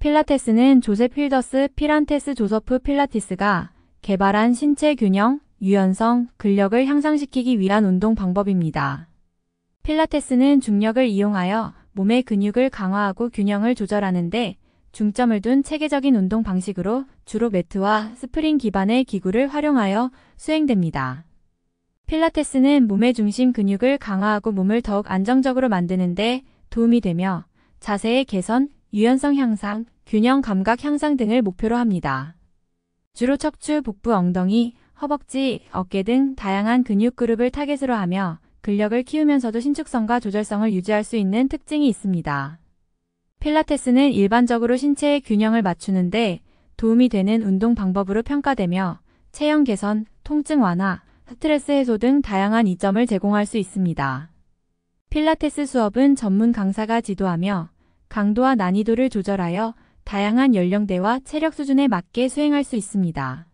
필라테스는 조셉 필더스 피란테스 조서프 필라티스가 개발한 신체 균형, 유연성, 근력을 향상시키기 위한 운동 방법입니다. 필라테스는 중력을 이용하여 몸의 근육을 강화하고 균형을 조절하는데 중점을 둔 체계적인 운동 방식으로 주로 매트와 스프링 기반의 기구를 활용하여 수행됩니다. 필라테스는 몸의 중심 근육을 강화하고 몸을 더욱 안정적으로 만드는데 도움이 되며 자세의 개선, 유연성 향상, 균형 감각 향상 등을 목표로 합니다. 주로 척추, 복부, 엉덩이, 허벅지, 어깨 등 다양한 근육 그룹을 타겟으로 하며 근력을 키우면서도 신축성과 조절성을 유지할 수 있는 특징이 있습니다. 필라테스는 일반적으로 신체의 균형을 맞추는데 도움이 되는 운동 방법으로 평가되며 체형 개선, 통증 완화, 스트레스 해소 등 다양한 이점을 제공할 수 있습니다. 필라테스 수업은 전문 강사가 지도하며 강도와 난이도를 조절하여 다양한 연령대와 체력 수준에 맞게 수행할 수 있습니다.